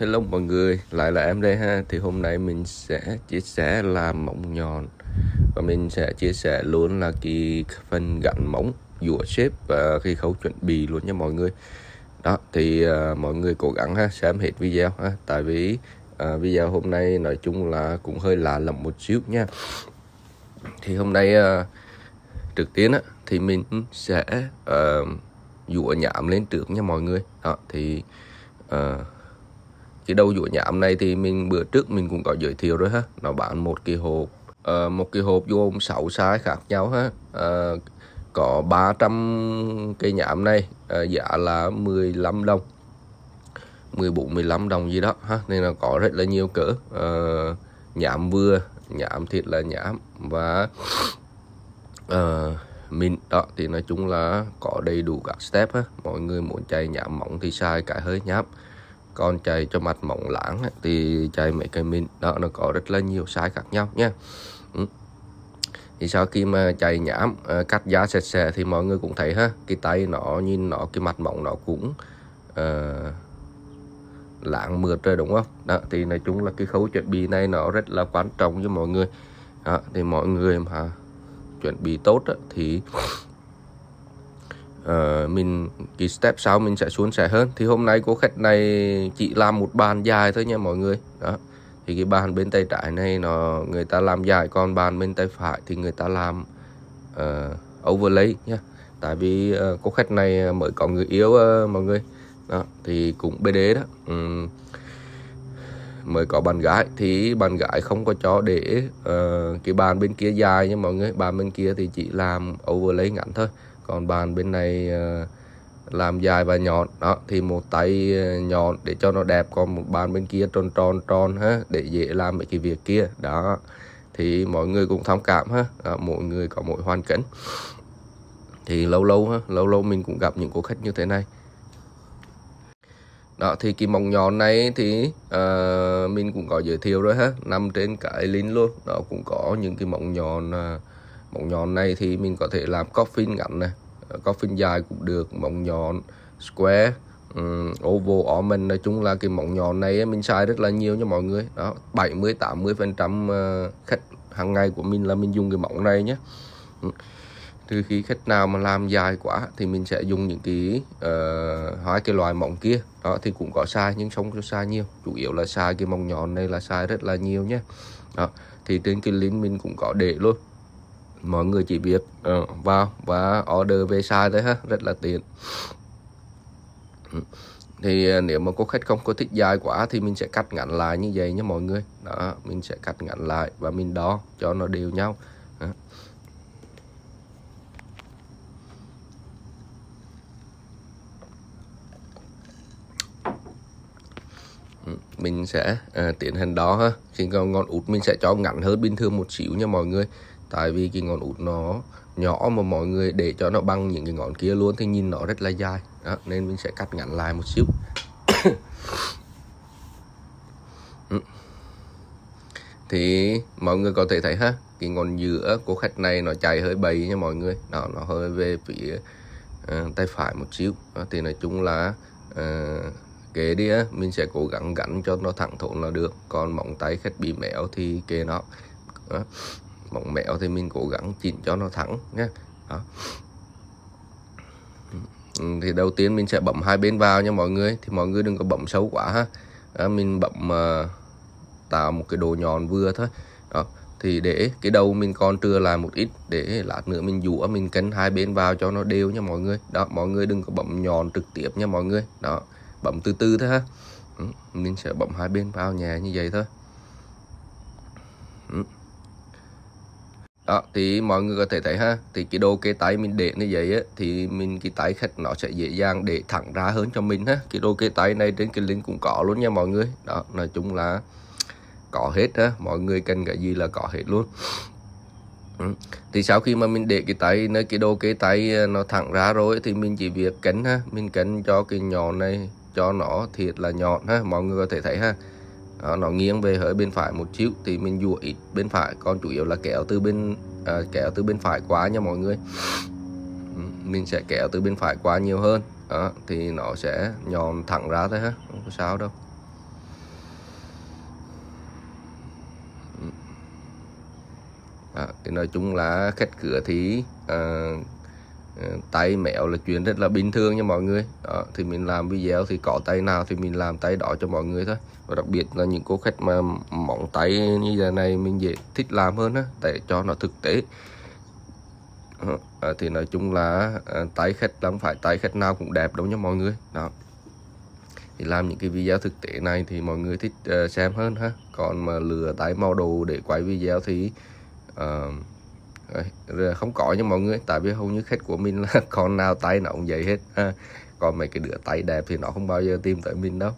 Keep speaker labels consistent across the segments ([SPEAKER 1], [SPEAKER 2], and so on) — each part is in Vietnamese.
[SPEAKER 1] Hello mọi người, lại là em đây ha Thì hôm nay mình sẽ chia sẻ làm móng nhọn Và mình sẽ chia sẻ luôn là cái phần gắn móng Dũa xếp và khi khâu chuẩn bị luôn nha mọi người Đó, thì uh, mọi người cố gắng ha Xem hết video ha Tại vì uh, video hôm nay nói chung là cũng hơi lạ lẫm một xíu nha Thì hôm nay uh, à, trực tiến á Thì mình sẽ uh, dũa nhảm lên trước nha mọi người Đó, thì... Uh, cái đầu dũa nhám này thì mình bữa trước mình cũng có giới thiệu rồi ha nó bán một cái hộp uh, một cái hộp vô 6 size khác nhau ha uh, có 300 cây nhám này uh, giá là 15 đồng 14 15 đồng gì đó ha nên là có rất là nhiều cỡ uh, nhám vừa nhám thịt là nhám và uh, mình đó thì nói chung là có đầy đủ các step ha mọi người muốn chạy nhám mỏng thì sai cái hơi nhám còn chạy cho mặt mỏng lãng thì chạy mấy cái mình đó nó có rất là nhiều size khác nhau nha ừ. thì sau khi mà chạy nhám ờ, cắt giá sạch sẽ thì mọi người cũng thấy ha cái tay nó nhìn nó cái mặt mỏng nó cũng uh, ờ, lãng mượt rồi đúng không đó thì nói chung là cái khâu chuẩn bị này nó rất là quan trọng cho mọi người đó, thì mọi người mà chuẩn bị tốt thì uh, mình cái step sau mình sẽ xuống sẻ hơn thì hôm nay cô khách này chỉ làm một bàn dài thôi nha mọi người đó thì cái bàn bên tay trái này nó người ta làm dài còn bàn bên tay phải thì người ta làm uh, overlay nhá tại vì uh, cô khách này mới có người yêu uh, mọi người đó thì cũng bê đế đó um, mới có bàn gái thì bàn gái không có cho để uh, cái bàn bên kia dài nha mọi người bàn bên kia thì chỉ làm overlay ngắn thôi còn bàn bên này ờ, làm dài và nhọn đó thì một tay ờ, nhọn để cho nó đẹp còn một bàn bên kia tròn tròn tròn ha để dễ làm mấy cái việc kia đó thì mọi người cũng thông cảm ha đó, mỗi người có mỗi hoàn cảnh thì lâu lâu ha lâu lâu mình cũng gặp những cô khách như thế này đó thì cái mỏng nhọn này thì uh, mình cũng có giới thiệu rồi ha nằm trên cái link luôn đó cũng có những cái mỏng nhọn uh, móng nhọn này thì mình có thể làm coffin ngắn này ờ, coffin dài cũng được móng nhọn square um, oval almond nói chung là cái móng nhọn này mình xài rất là nhiều nha mọi người đó 70 80 phần trăm ờ, khách hàng ngày của mình là mình dùng cái móng này nhé từ khi khách nào mà làm dài quá thì mình sẽ dùng những cái uh, ờ, hai cái loại mỏng kia đó thì cũng có sai nhưng không có sai nhiều chủ yếu là sai cái mỏng nhọn này là sai rất là nhiều nhé đó thì trên cái link mình cũng có để luôn mọi người chỉ biết uh, vào và order về sai đấy ha rất là tiện thì ờ, nếu mà cô khách không có thích dài quá thì mình sẽ cắt ngắn lại như vậy nhé mọi người đó mình sẽ cắt ngắn lại và mình đo cho nó đều nhau đó. Ừ, mình sẽ à, tiến hành đó ha khi còn ngọn út mình sẽ cho ngắn hơn bình thường một xíu nha mọi người tại vì cái ngọn út nó nhỏ mà mọi người để cho nó bằng những cái ngọn kia luôn thì nhìn nó rất là dài đó, nên mình sẽ cắt ngắn lại một xíu thì mọi người có thể thấy ha cái ngọn giữa của khách này nó chạy hơi bầy nha mọi người đó nó hơi về phía uh, tay phải một xíu đó, thì nói chung là uh, kế đi á, mình sẽ cố gắng gắn cho nó thẳng thốn là được còn móng tay khách bị méo thì kê nó đó mỏng mẹo thì mình cố gắng chỉnh cho nó thẳng nhé đó. thì đầu tiên mình sẽ bấm hai bên vào nha mọi người thì mọi người đừng có bấm xấu quá ha đó, mình bấm uh, tạo một cái đồ nhọn vừa thôi đó thì để cái đầu mình còn trưa lại một ít để lát nữa mình dũa mình cân hai bên vào cho nó đều nha mọi người đó mọi người đừng có bấm nhọn trực tiếp nha mọi người đó bấm từ từ thôi ha ừ, mình sẽ bấm hai bên vào nhẹ như vậy thôi ừ đó thì mọi người có thể thấy ha thì cái đồ kê tay mình để như vậy á, thì mình cái tay khách nó sẽ dễ dàng để thẳng ra hơn cho mình ha cái đồ kê tay này trên cái link cũng có luôn nha mọi người đó nói chung là có hết á mọi người cần cái gì là có hết luôn ừ. thì sau khi mà mình để cái tay nơi cái đồ kế tay ờ, nó thẳng ra rồi thì mình chỉ việc cánh ha mình cánh cho cái nhọn này cho nó thiệt là nhọn ha mọi người có thể thấy ha đó, nó nghiêng về hơi bên phải một chút thì mình dùa ít bên phải còn chủ yếu là kéo từ bên à, kéo từ bên phải quá nha mọi người ừ, mình sẽ kéo từ bên phải quá nhiều hơn đó, thì nó sẽ nhòm thẳng ra thôi ha không có sao đâu ừ. đó, thì nói chung là khách cửa thì à, à tay mẹo là chuyện rất là bình thường nha mọi người đó, thì mình làm video thì có tay nào thì mình làm tay đó cho mọi người thôi và đặc biệt là những cô khách mà móng tay như thế này mình dễ thích làm hơn á để cho nó thực tế ờ, à, thì nói chung là à, tay khách không phải tay khách nào cũng đẹp đâu nha mọi người đó thì làm những cái video thực tế này thì mọi người thích uh, xem hơn ha còn mà lừa tay màu đồ để quay video thì uh, không có nha mọi người tại vì hầu như khách của mình là con nào tay nó cũng vậy hết còn mấy cái đứa tay đẹp thì nó không bao giờ tìm tới mình đâu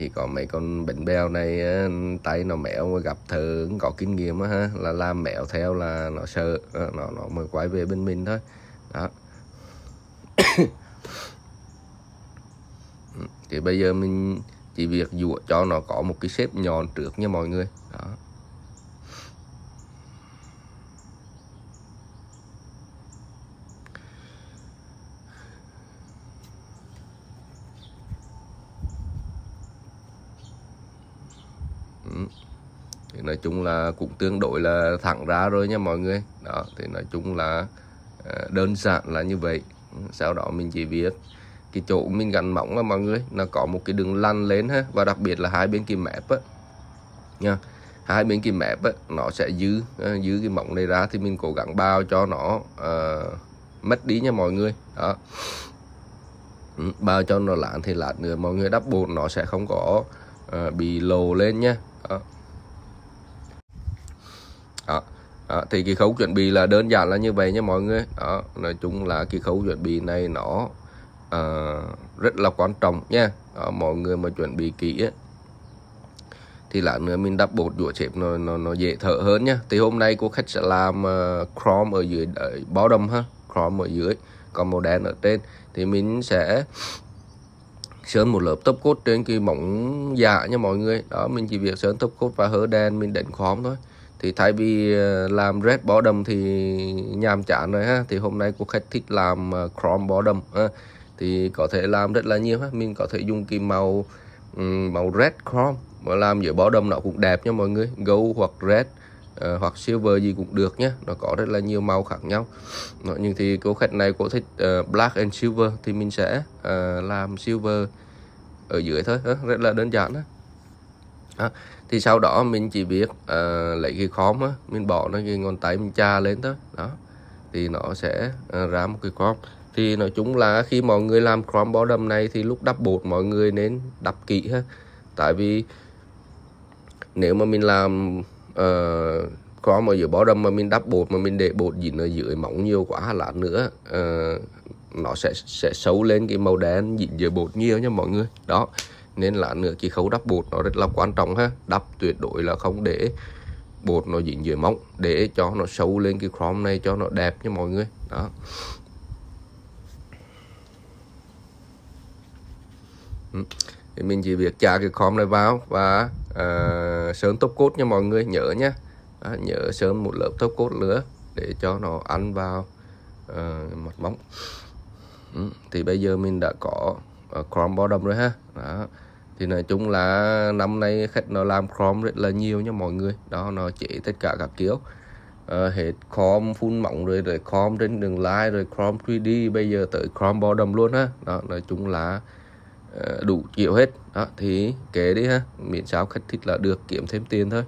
[SPEAKER 1] thì có mấy con bệnh bèo này tay nó mèo gặp thơ có kinh nghiệm á ha là làm mèo theo là nó sợ ờ, nó nó mới quay về bên mình thôi đó thì bây giờ mình chỉ việc dụa cho nó có một cái xếp nhọn trước nha mọi người đó thì nói chung là cũng tương đối là thẳng ra rồi nha mọi người đó thì nói chung là ờ, đơn giản là như vậy ừ, sau đó mình chỉ biết cái chỗ mình gắn mỏng là mọi người nó có một cái đường lăn lên ha và đặc biệt là hai bên kim mẹp á nha hai bên kim mẹp á, nó sẽ giữ ờ, giữ cái mỏng này ra thì mình cố gắng bao cho nó uh, mất đi nha mọi người đó ừ, bao cho nó lạn thì lạn nữa mọi người đắp bột nó sẽ không có uh, bị lồ lên nhá đó. Đó. Đó. thì cái khấu chuẩn bị là đơn giản là như vậy nha mọi người đó. Ờ, nói chung là cái khấu chuẩn bị này nó uh, rất là quan trọng nha đó. Ờ, mọi người mà chuẩn bị kỹ ấy, thì là nữa mình đắp bột rửa chẹp nó, nó nó dễ thở hơn nhá thì hôm nay cô khách sẽ làm uh, chrome ở dưới ở bottom ha chrome ở dưới còn màu đen ở trên thì mình sẽ sơn một lớp top coat trên cái mỏng dạ nha mọi người đó mình chỉ việc sơn top coat và hở đen mình đánh khóm thôi thì thay vì ờ, làm red bottom thì nhàm chán rồi ha thì hôm nay cô khách thích làm ờ, chrome bottom ha. thì có thể làm rất là nhiều ha mình có thể dùng cái màu màu red chrome mà làm giữa bottom nó cũng đẹp nha mọi người gold hoặc red Ờ, hoặc silver gì cũng được nhé nó có rất là nhiều màu khác nhau nó, nhưng thì cô khách này cô thích uh, black and silver thì mình sẽ uh, làm silver ở dưới thôi đó, rất là đơn giản đó. Đó. thì sau đó mình chỉ biết uh, lấy cái khóm đó, mình bỏ nó cái ngón tay mình chà lên thôi đó thì nó sẽ uh, ra một cái khóm thì nói chung là khi mọi người làm crop bottom này thì lúc đắp bột mọi người nên đắp kỹ ha tại vì nếu mà mình làm Ờ, có mà giữa bó đâm mà mình đắp bột mà mình để bột dính ở dưới mỏng nhiều quá lát nữa uh, nó sẽ sẽ xấu lên cái màu đen dính dưới bột nhiều nha mọi người đó nên là nữa cái khâu đắp bột nó rất là quan trọng ha đắp tuyệt đối là không để bột nó dính dưới mỏng để cho nó xấu lên cái chrome này cho nó đẹp nha mọi người đó ừ thì mình chỉ việc trả cái khóm này vào và uh, sơn top cốt nha mọi người nhớ nhé à, nhớ sớm một lớp top cốt nữa để cho nó ăn vào uh, mặt móng ừ. thì bây giờ mình đã có uh, ờ, chrome bottom rồi ha đó thì nói chung là năm nay khách nó làm chrome rất là nhiều nha mọi người đó nó chỉ tất cả các kiểu uh, hết chrome phun mỏng rồi rồi chrome trên đường line rồi chrome 3D bây giờ tới chrome bottom luôn ha đó nói chung là đủ kiểu hết đó thì kế đi ha miễn sao khách thích là được kiếm thêm tiền thôi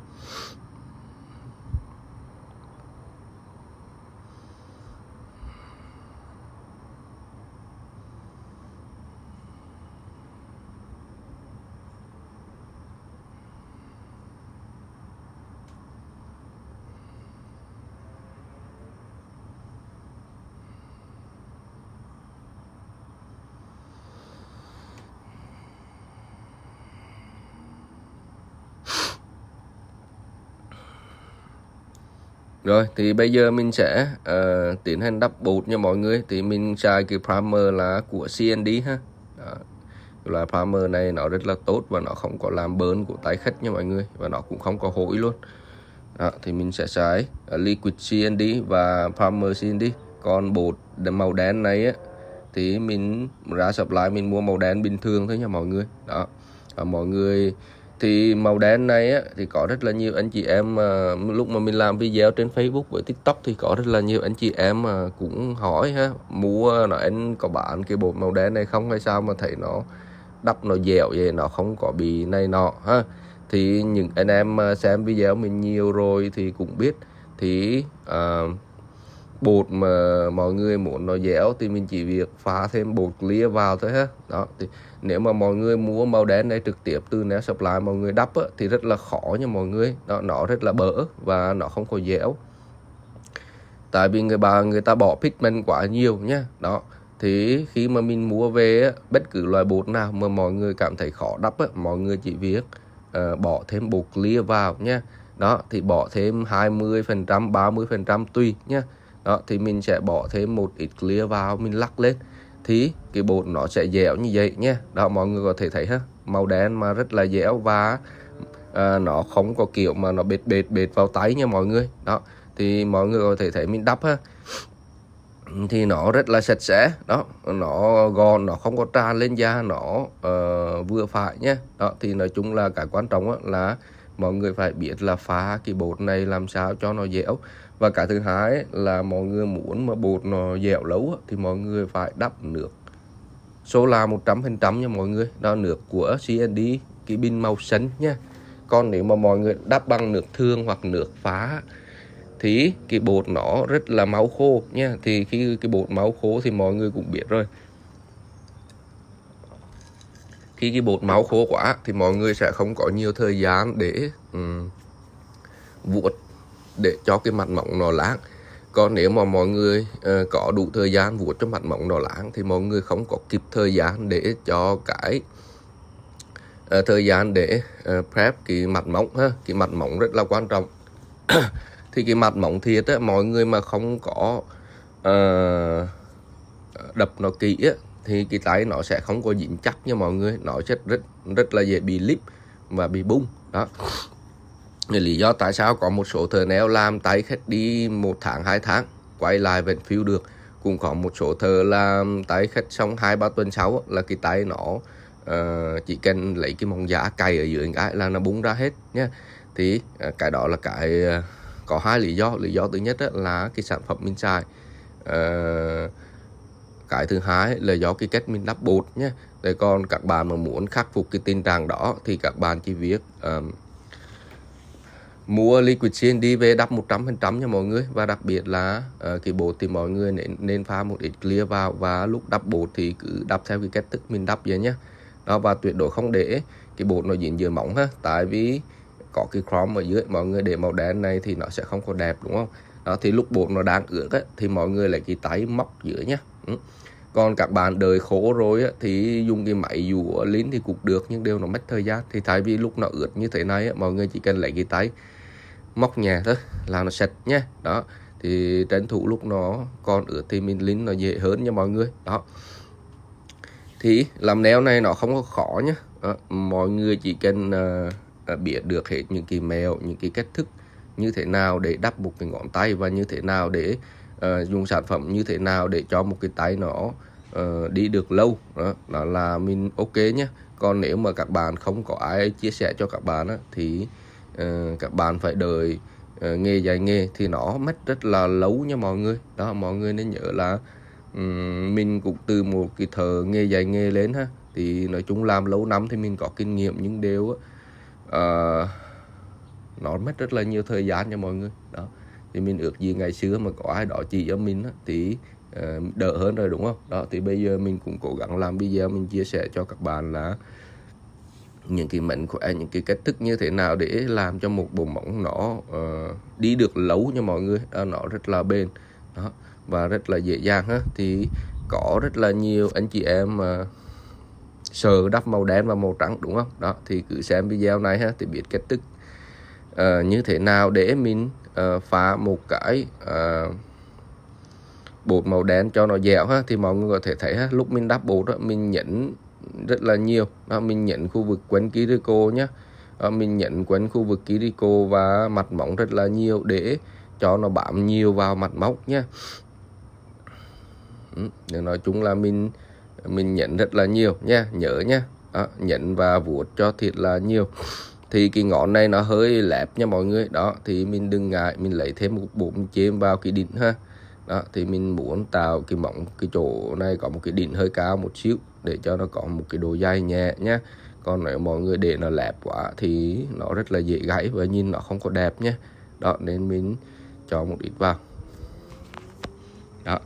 [SPEAKER 1] rồi thì bây giờ mình sẽ uh, tiến hành đắp bột nha mọi người thì mình xài cái primer là của CND ha Đó. là primer này nó rất là tốt và nó không có làm bớn của tái khách nha mọi người và nó cũng không có hối luôn Đó. thì mình sẽ xài ờ, liquid CND và primer CND còn bột màu đen này á, thì mình ra shop lại mình mua màu đen bình thường thôi nha mọi người đó và mọi người thì màu đen này á, thì có rất là nhiều anh chị em mà lúc mà mình làm video trên Facebook với TikTok thì có rất là nhiều anh chị em mà cũng hỏi ha mua là anh có bán cái bột màu đen này không hay sao mà thấy nó đắp nó dẻo vậy nó không có bị này nọ ha thì những anh em à, xem video mình nhiều rồi thì cũng biết thì uh, bột mà mọi người muốn nó dẻo thì mình chỉ việc phá thêm bột lia vào thôi ha đó thì nếu mà mọi người mua màu đen này trực tiếp từ nếu supply mọi người đắp á, thì rất là khó nha mọi người đó nó rất là bỡ và nó không có dẻo tại vì người bà người ta bỏ pigment quá nhiều nhá đó thì khi mà mình mua về á, bất cứ loại bột nào mà mọi người cảm thấy khó đắp á, mọi người chỉ việc uh, bỏ thêm bột lia vào nhá đó thì bỏ thêm 20 phần trăm 30 phần trăm tùy nhá đó thì mình sẽ bỏ thêm một ít clear vào mình lắc lên thì cái bột nó sẽ dẻo như vậy nhé đó mọi người có thể thấy ha màu đen mà rất là dẻo và à, nó không có kiểu mà nó bệt bệt bệt vào tay nha mọi người đó thì mọi người có thể thấy mình đắp ha thì nó rất là sạch sẽ đó nó gòn nó không có tràn lên da nó uh, vừa phải nhé đó thì nói chung là cái quan trọng là mọi người phải biết là phá cái bột này làm sao cho nó dẻo và cái thứ hai là mọi người muốn mà bột nó dẻo lấu thì mọi người phải đắp nước số là 100% nha mọi người đó nước của CND cái pin màu xanh nha còn nếu mà mọi người đắp bằng nước thương hoặc nước phá thì cái bột nó rất là máu khô nha thì khi cái bột máu khô thì mọi người cũng biết rồi khi cái bột máu khô quá thì mọi người sẽ không có nhiều thời gian để um, vuốt để cho cái mặt mỏng nó láng còn nếu mà mọi người uh, có đủ thời gian vuốt cho mặt mỏng nó láng thì mọi người không có kịp thời gian để cho cái uh, thời gian để uh, prep cái mặt mỏng ha cái mặt mỏng rất là quan trọng thì cái mặt mỏng thiệt á mọi người mà không có uh, đập nó kỹ á thì cái tay nó sẽ không có dính chắc nha mọi người nó sẽ rất rất là dễ bị lip và bị bung đó lý do tại sao có một số thợ neo làm tay khách đi một tháng hai tháng quay lại vẫn phiêu được cũng có một số thợ làm tay khách xong hai ba tuần sau là cái tay nó uh, chỉ cần lấy cái móng giả cày ở dưới cái là nó bung ra hết nhé thì uh, cái đó là cái uh, có hai lý do lý do thứ nhất là cái sản phẩm mình xài uh, cái thứ hai là do cái cách mình đắp bột nhé để còn các bạn mà muốn khắc phục cái tình trạng đó thì các bạn chỉ việc um, mua liquid xiên đi về đắp 100% nha mọi người và đặc biệt là uh, cái bột thì mọi người nên, nên pha một ít clear vào và lúc đắp bột thì cứ đắp theo cái cách thức mình đắp vậy nhá đó và tuyệt đối không để cái bột nó dính dừa mỏng ha tại vì có cái chrome ở dưới mọi người để màu đen này thì nó sẽ không có đẹp đúng không đó thì lúc bột nó đang ướt ấy, thì mọi người lại cái tay móc giữa nhá ừ. còn các bạn đời khổ rồi á thì dùng cái máy dũa lín thì cũng được nhưng đều nó mất thời gian thì thay vì lúc nó ướt như thế này á mọi người chỉ cần lấy cái tay móc nhà thôi là nó sạch nhé đó thì tranh thủ lúc nó còn ở thì mình lính nó dễ hơn nha mọi người đó thì làm neo này nó không có khó nhé đó. mọi người chỉ cần uh, biết được hết những cái mèo những cái cách thức như thế nào để đắp một cái ngón tay và như thế nào để uh, dùng sản phẩm như thế nào để cho một cái tay nó uh, đi được lâu đó, đó là mình ok nhé còn nếu mà các bạn không có ai chia sẻ cho các bạn á, thì Ờ, các bạn phải đợi uh, nghề dạy nghề thì nó mất rất là lâu nha mọi người đó mọi người nên nhớ là um, mình cũng từ một cái thợ nghề dạy nghề lên ha thì nói chung làm lâu năm thì mình có kinh nghiệm nhưng đều uh, nó mất rất là nhiều thời gian nha mọi người đó thì mình ước gì ngày xưa mà có ai đó chỉ cho mình thì đỡ hơn rồi đúng không đó thì bây giờ mình cũng cố gắng làm video mình chia sẻ cho các bạn là những cái mệnh khỏe những cái cách thức như thế nào để làm cho một bộ mỏng nó uh, đi được lâu cho mọi người uh, nó rất là bền đó và rất là dễ dàng ha thì có rất là nhiều anh chị em uh, ờ, sờ đắp màu đen và màu trắng đúng không đó thì cứ xem video này ha thì biết cách thức uh, như thế nào để mình uh, phá một cái uh, bột màu đen cho nó dẻo ha thì mọi người có thể thấy ha lúc mình đắp bột đó, mình nhẫn rất là nhiều đó, à, mình nhận khu vực quấn Kiriko nhé đó, à, mình nhận quấn khu vực Kiriko và mặt móng rất là nhiều để cho nó bám nhiều vào mặt móc nhé ừ, để nói chung là mình mình nhận rất là nhiều nha nhớ nha à, nhận và vuốt cho thiệt là nhiều thì cái ngón này nó hơi lẹp nha mọi người đó thì mình đừng ngại mình lấy thêm một bộ chêm vào cái đỉnh ha đó thì mình muốn tạo cái mỏng cái chỗ này có một cái đỉnh hơi cao một xíu để cho nó có một cái độ dày nhẹ nhé còn nếu mọi người để nó lẹp quá thì nó rất là dễ gãy và nhìn nó không có đẹp nhé đó nên mình cho một ít vào đó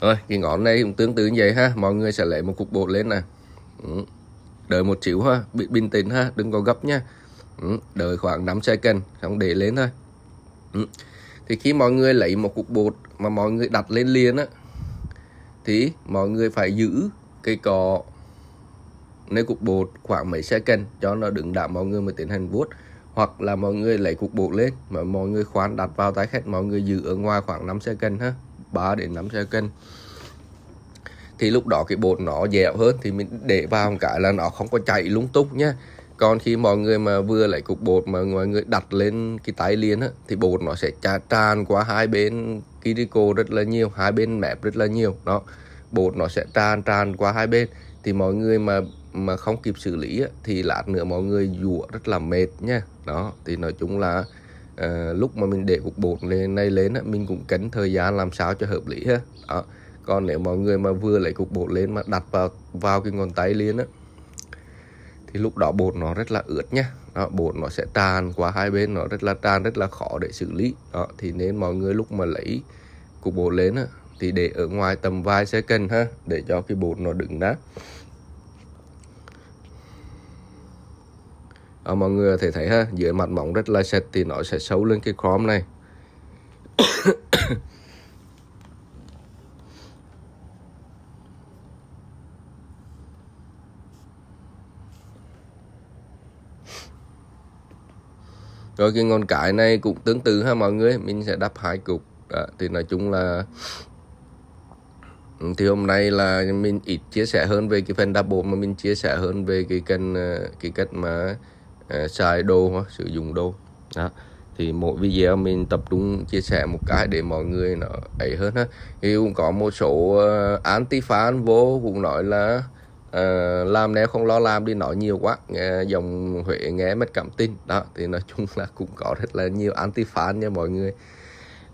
[SPEAKER 1] rồi cái ngón này cũng tương tự như vậy ha mọi người sẽ lấy một cục bột lên nè ừ. đợi một xíu ha bị bình tĩnh ha đừng có gấp nha Ừ, đợi khoảng 5 second xong để lên thôi ừ, thì khi mọi người lấy một cục bột mà mọi người đặt lên liền á thì mọi người phải giữ cây cọ nơi cục bột khoảng mấy second cho nó đứng đạm mọi người mới tiến hành vuốt hoặc là mọi người lấy cục bột lên mà mọi người khoan đặt vào tay khách mọi người giữ ở ngoài khoảng 5 second ha 3 đến 5 second thì lúc đó cái bột nó dẻo hơn thì mình để vào một cái là nó không có chạy lung tung nhé còn khi mọi người mà vừa lấy cục bột mà mọi người đặt lên cái tay liền á thì bột nó sẽ tràn qua hai bên kiriko rất là nhiều hai bên mép rất là nhiều đó bột nó sẽ tràn tràn qua hai bên thì mọi người mà mà không kịp xử lý á, thì lát nữa mọi người dụa rất là mệt nha đó thì nói chung là à, lúc mà mình để cục bột lên này lên á, mình cũng cánh thời gian làm sao cho hợp lý ha đó còn nếu mọi người mà vừa lấy cục bột lên mà đặt vào vào cái ngón tay lên á thì lúc đó bột nó rất là ướt nhá đó, bột nó sẽ tràn qua hai bên nó rất là tràn rất là khó để xử lý đó thì nên mọi người lúc mà lấy cục bột lên thì để ở ngoài tầm vài second ha để cho cái bột nó đứng đã à, mọi người thể thấy ha dưới mặt mỏng rất là sệt thì nó sẽ xấu lên cái chrome này rồi cái ngón cái này cũng tương tự ha mọi người mình sẽ đắp hai cục đó, thì nói chung là ừ, thì hôm nay là mình ít chia sẻ hơn về cái phần double mà mình chia sẻ hơn về cái kênh ờ, cái cách mà uh, xài đồ hoặc sử dụng đồ đó thì mỗi video mình tập trung chia sẻ một cái để mọi người nó ấy hơn ha thì cũng có một số uh, ờ, anti fan vô cũng nói là à, làm nếu không lo làm đi nói nhiều quá nghe, dòng huệ nghe mất cảm tin đó thì nói chung là cũng có rất là nhiều anti fan nha mọi người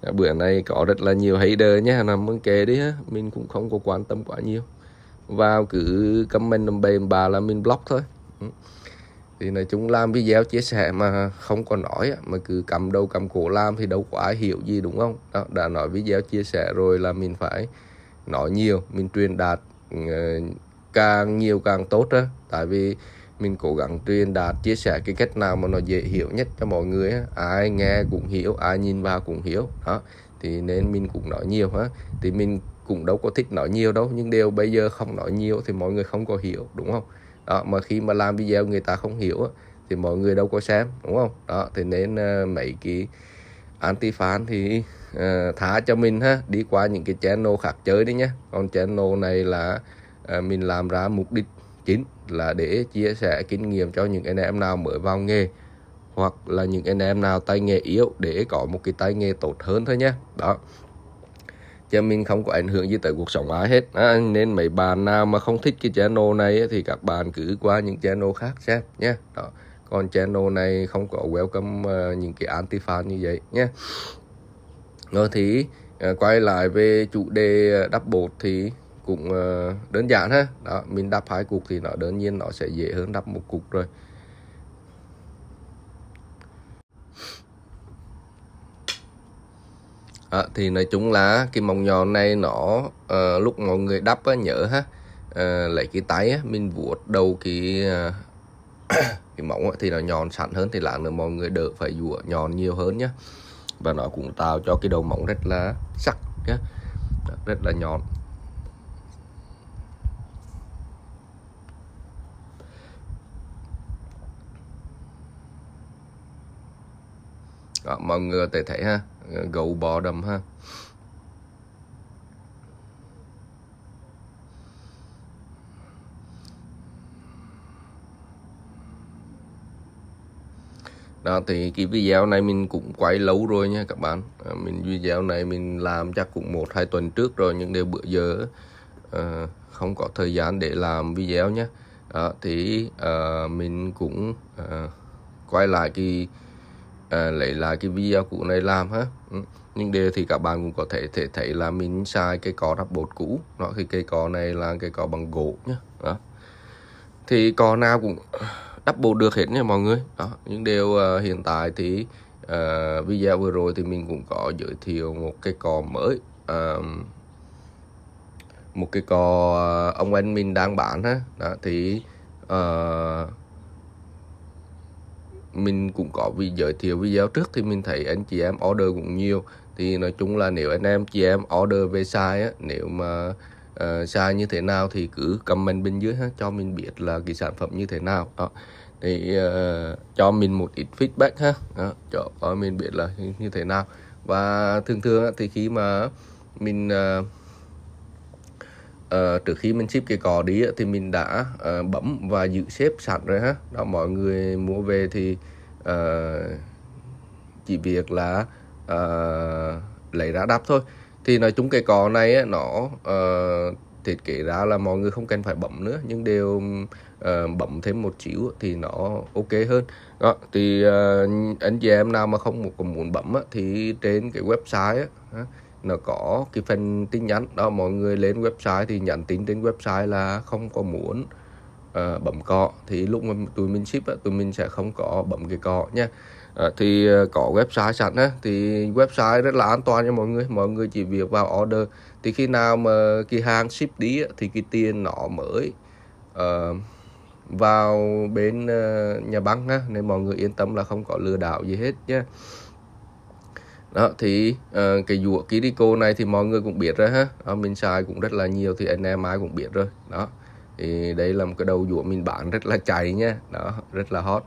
[SPEAKER 1] ờ, bữa nay có rất là nhiều hater nhé nằm muốn kể đi ha. mình cũng không có quan tâm quá nhiều vào cứ comment làm bềm bà là mình block thôi ừ. thì nói chung làm video chia sẻ mà không có nói mà cứ cầm đầu cầm cổ làm thì đâu có ai hiểu gì đúng không đó đã nói video chia sẻ rồi là mình phải nói nhiều mình truyền đạt ờ, càng nhiều càng tốt đó tại vì mình cố gắng truyền đạt chia sẻ cái cách nào mà nó dễ hiểu nhất cho mọi người ai nghe cũng hiểu ai nhìn vào cũng hiểu đó thì nên mình cũng nói nhiều ha thì mình cũng đâu có thích nói nhiều đâu nhưng đều bây giờ không nói nhiều thì mọi người không có hiểu đúng không đó mà khi mà làm video người ta không hiểu thì mọi người đâu có xem đúng không đó thì nên uh, mấy cái anti fan thì uh, ờ, thả cho mình ha đi qua những cái channel khác chơi đi nhé còn channel này là À, mình làm ra mục đích chính là để chia sẻ kinh nghiệm cho những anh em nào mới vào nghề hoặc là những anh em nào tay nghề yếu để có một cái tay nghề tốt hơn thôi nhé đó cho mình không có ảnh hưởng gì tới cuộc sống ai hết à, nên mấy bạn nào mà không thích cái channel này thì các bạn cứ qua những channel khác xem nhé đó còn channel này không có welcome à, những cái anti fan như vậy nhé rồi thì à, quay lại về chủ đề đắp bột thì cũng ờ, đơn giản ha đó mình đắp hai cục thì nó đương nhiên nó sẽ dễ hơn đắp một cục rồi à, thì nói chung là cái mỏng nhọn này nó à, lúc mọi người đắp á, nhớ ha à, lấy cái tay á, mình vuốt đầu cái à, cái mỏng á, thì nó nhọn sẵn hơn thì lát nữa mọi người đỡ phải vuốt nhọn nhiều hơn nhá và nó cũng tạo cho cái đầu mỏng rất là sắc nhé rất là nhọn đó, ờ, mọi người có thể thấy ha ờ, gấu bò đầm ha đó thì cái video này mình cũng quay lâu rồi nha các bạn à, mình video này mình làm chắc cũng một hai tuần trước rồi nhưng đều bữa giờ à, không có thời gian để làm video nhé à, thì à, mình cũng à, quay lại cái à, lấy lại cái video cũ này làm ha ừ. nhưng đều thì các bạn cũng có thể thể thấy là mình xài cái cỏ đắp bột cũ nó thì cây cỏ này là cây cỏ bằng gỗ nhá đó thì cỏ nào cũng đắp bột được hết nha mọi người đó nhưng đều uh, hiện tại thì uh, video vừa rồi thì mình cũng có giới thiệu một cái cò mới uh, một cái cò uh, ông anh mình đang bán ha đó thì uh, mình cũng có vì giới thiệu video trước thì mình thấy anh chị em order cũng nhiều thì nói chung là nếu anh em chị em order về sai á nếu mà uh, ờ, sai như thế nào thì cứ comment bên dưới ha, cho mình biết là cái sản phẩm như thế nào đó thì uh, cho mình một ít feedback ha đó, cho mình biết là như thế nào và thường thường á thì khi mà mình uh, uh, trước khi mình ship cái cò đi thì mình đã uh, bấm và giữ xếp sẵn rồi ha đó mọi người mua về thì uh, chỉ việc là uh, lấy ra đắp thôi thì nói chung cái cò này ấy, nó uh, thiết kế ra là mọi người không cần phải bấm nữa nhưng đều uh, bấm thêm một xíu thì nó ok hơn đó thì uh, anh chị em nào mà không muốn bấm á, thì trên cái website á, nó có cái phần tin nhắn đó mọi người lên website thì nhắn tin trên website là không có muốn uh, bấm cọ thì lúc mà tụi mình ship á, tụi mình sẽ không có bấm cái cọ nha À, thì ờ, có website sẵn á thì website rất là an toàn cho mọi người mọi người chỉ việc vào order thì khi nào mà cái hàng ship đi á, thì cái tiền nó mới uh, vào bên uh, nhà băng á nên mọi người yên tâm là không có lừa đảo gì hết nhé đó thì uh, cái dũa Kiriko này thì mọi người cũng biết rồi ha đó, mình xài cũng rất là nhiều thì anh em ai cũng biết rồi đó thì đây là một cái đầu dũa mình bán rất là chạy nha đó rất là hot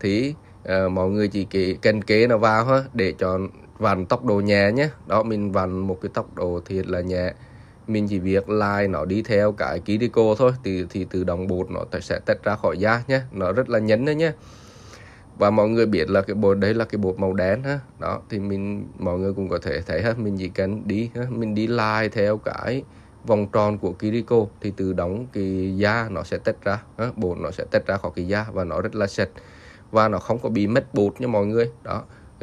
[SPEAKER 1] thì uh, mọi người chỉ cần kế nó vào ha để cho vặn tốc độ nhẹ nhé đó mình vặn một cái tốc độ thiệt là nhẹ mình chỉ việc like nó đi theo cái Kiriko thôi thì thì từ đồng bột nó sẽ tách ra khỏi da nhé nó rất là nhấn đấy nhé và mọi người biết là cái bột đấy là cái bột màu đen ha đó thì mình mọi người cũng có thể thấy ha mình chỉ cần đi ha mình đi lại theo cái vòng tròn của Kiriko thì từ đóng cái da nó sẽ tách ra ha, bột nó sẽ tách ra khỏi cái da và nó rất là sạch và nó không có bị mất bột nha mọi người đó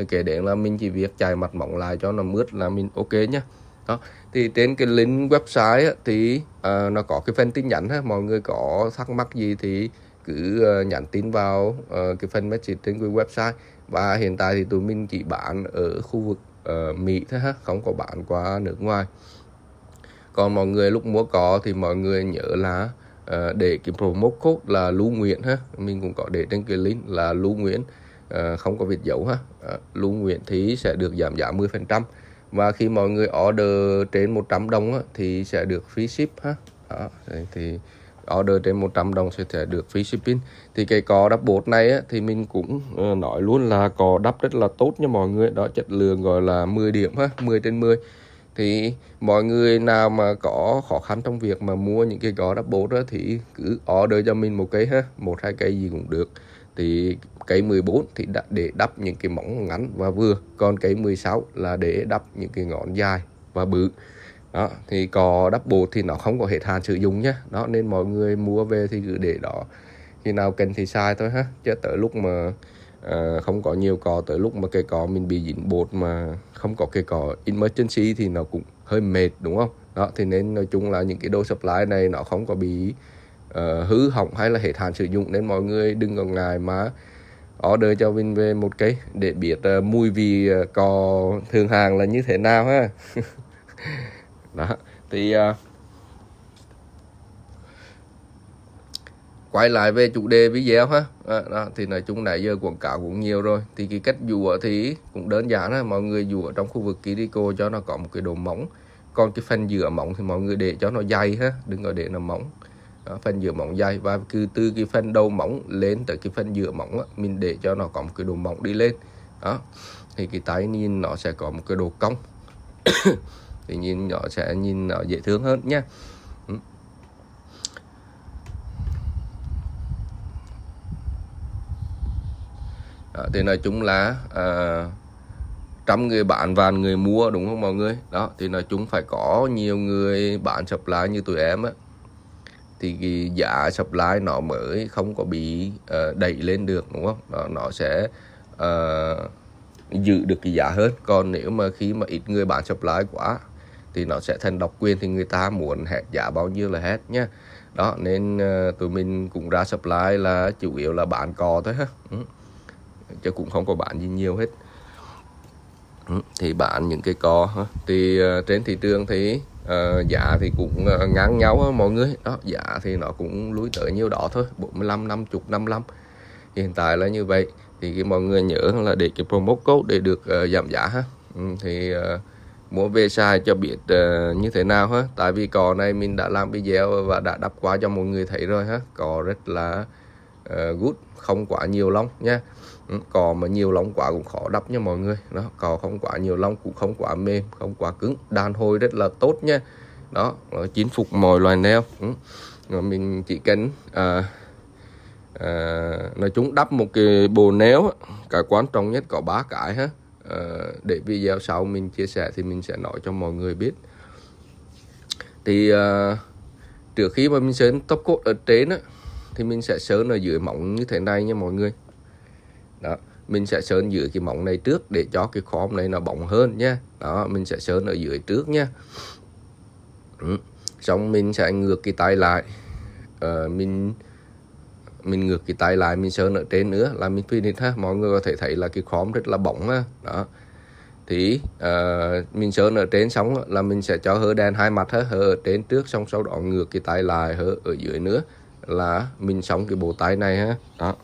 [SPEAKER 1] kể đến là mình chỉ việc chài mặt mỏng lại cho nó mướt là mình ok nhá đó thì trên cái link website á, thì uh, nó có cái phần tin nhắn ha mọi người có thắc mắc gì thì cứ ờ, nhắn tin vào ờ, cái phần message trên cái website và hiện tại thì tụi mình chỉ bán ở khu vực ờ, Mỹ thôi ha không có bán qua nước ngoài còn mọi người lúc mua có thì mọi người nhớ là để cái promo code là Lưu Nguyễn ha mình cũng có để trên cái link là Lưu Nguyễn không có việc dấu ha Lưu Nguyễn thì sẽ được giảm giá 10% và khi mọi người order trên 100 đồng thì sẽ được free ship ha đó, thì order trên 100 đồng sẽ thể được free shipping thì cái cò đắp bột này á, thì mình cũng ờ, nói luôn là cò đắp rất là tốt nha mọi người đó chất lượng gọi là 10 điểm ha 10 trên 10 thì mọi người nào mà có khó khăn trong việc mà mua những cái cò đắp bột đó thì cứ order cho mình một cái ha một hai cây gì cũng được thì cây 14 thì đã để đắp những cái móng ngắn và vừa còn cây 16 là để đắp những cái ngón dài và bự đó thì có đắp bột thì nó không có hết hạn sử dụng nhé đó nên mọi người mua về thì cứ để đó khi nào cần thì sai thôi ha chứ tới lúc mà uh, không có nhiều cò tới lúc mà cây cò mình bị dính bột mà không có cây cò emergency thì nó cũng hơi mệt đúng không đó thì nên nói chung là những cái đồ supply này nó không có bị uh, hư hỏng hay là hết hạn sử dụng nên mọi người đừng ngần ngại mà order cho mình về một cái để biết uh, mùi vị uh, cò thường hàng là như thế nào ha đó thì uh, quay lại về chủ đề video ha à, đó, thì nói chung nãy giờ quảng cáo cũng nhiều rồi thì cái cách dùa thì cũng đơn giản là mọi người dùa trong khu vực Kiriko cho nó có một cái độ mỏng còn cái phần giữa mỏng thì mọi người để cho nó dày ha đừng có để nó mỏng đó, phần giữa mỏng dày và cứ từ cái phần đầu mỏng lên tới cái phần giữa mỏng đó, mình để cho nó có một cái độ mỏng đi lên đó thì cái tái nhìn nó sẽ có một cái độ cong thì nhìn nó sẽ nhìn nó dễ thương hơn nhé à, ừ. thì nói chung là à, trăm người bạn và người mua đúng không mọi người đó thì nói chung phải có nhiều người bạn sập lá như tụi em á thì cái giá sập lái nó mới không có bị uh, đẩy lên được đúng không đó, nó sẽ uh, giữ được cái giá hơn còn nếu mà khi mà ít người bạn sập lái quá thì nó sẽ thành độc quyền thì người ta muốn hết giá bao nhiêu là hết nhá đó nên uh, tụi mình cũng ra supply là chủ yếu là bán cò thôi ha ừ. chứ cũng không có bán gì nhiều hết ừ. thì bán những cái cò ha. thì uh, trên thị trường thì uh, giá thì cũng uh, ngang nhau ha, mọi người đó giá thì nó cũng lúi tới nhiêu đó thôi 45 50 55 hiện tại là như vậy thì mọi người nhớ là để cái promo code để được uh, giảm giá ha ừ, thì uh, mua về xài cho biết uh, như thế nào ha tại vì cò này mình đã làm video và đã đắp qua cho mọi người thấy rồi ha Cò rất là uh, good không quá nhiều lông nha ừ, Cò mà nhiều lông quá cũng khó đắp nha mọi người đó cò không quá nhiều lông cũng không quá mềm không quá cứng đàn hồi rất là tốt nha đó nó chinh phục mọi loài neo rồi ừ, mình chỉ cần uh, uh, nói chúng đắp một cái bồ néo, cái quan trọng nhất có ba cái ha Ờ, để video sau mình chia sẻ thì mình sẽ nói cho mọi người biết thì uh, trước khi mà mình sơn top coat ở trên á thì mình sẽ sơn ở dưới mỏng như thế này nha mọi người đó mình sẽ sơn dưới cái mỏng này trước để cho cái khóm này nó bóng hơn nha đó mình sẽ sơn ở dưới trước nha ừ. xong mình sẽ ngược cái tay lại uh, mình mình ngược cái tay lại mình sơn ở trên nữa là mình finish ha mọi người có thể thấy là cái khóm rất là bóng ha đó thì uh, mình sơn ở trên xong là mình sẽ cho hơ đen hai mặt ha hơ ở trên trước xong sau đó ngược cái tay lại hơ ở dưới nữa là mình xong cái bộ tay này ha đó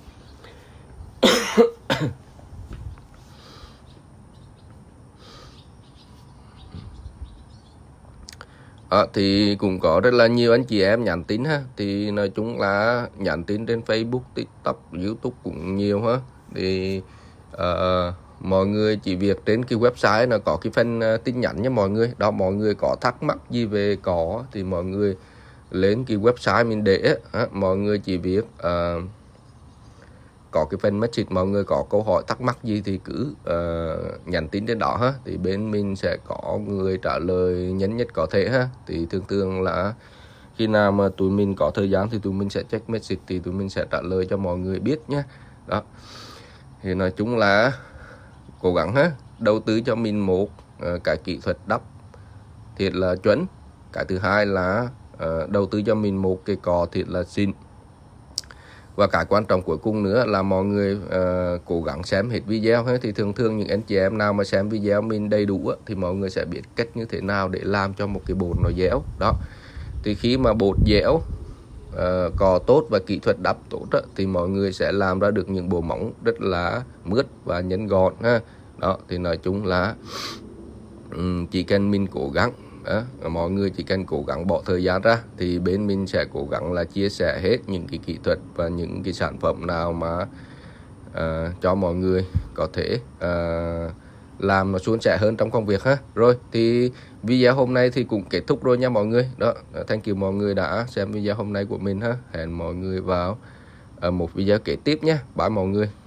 [SPEAKER 1] À, thì cũng có rất là nhiều anh chị em nhắn tin ha thì nói chung là nhắn tin trên Facebook, TikTok, YouTube cũng nhiều ha thì uh, mọi người chỉ việc đến cái website là có cái phần ờ, tin nhắn nha mọi người đó mọi người có thắc mắc gì về có thì mọi người lên cái website mình để uh, mọi người chỉ việc uh, có cái phần message mọi người có câu hỏi thắc mắc gì thì cứ uh, nhắn tin trên đó ha thì bên mình sẽ có người trả lời nhanh nhất có thể ha thì thường thường là khi nào mà tụi mình có thời gian thì tụi mình sẽ check message thì tụi mình sẽ trả lời cho mọi người biết nhé đó thì nói chung là cố gắng ha đầu tư cho mình một uh, cái kỹ thuật đắp thiệt là chuẩn cái thứ hai là uh, đầu tư cho mình một cái cò thiệt là xịn và cái quan trọng cuối cùng nữa là mọi người uh, cố gắng xem hết video thì thường thường những anh chị em nào mà xem video mình đầy đủ thì mọi người sẽ biết cách như thế nào để làm cho một cái bột nó dẻo đó thì khi mà bột dẻo uh, ờ, cò tốt và kỹ thuật đắp tốt thì mọi người sẽ làm ra được những bộ móng rất là mướt và nhấn gọn ha đó thì nói chung là um, chỉ cần mình cố gắng đó. Ờ, mọi người chỉ cần cố gắng bỏ thời gian ra thì bên mình sẽ cố gắng là chia sẻ hết những cái kỹ thuật và những cái sản phẩm nào mà uh, cho mọi người có thể uh, làm nó suôn sẻ hơn trong công việc ha rồi thì video hôm nay thì cũng kết thúc rồi nha mọi người đó thank you mọi người đã xem video hôm nay của mình ha hẹn mọi người vào ở một video kế tiếp nhé bye mọi người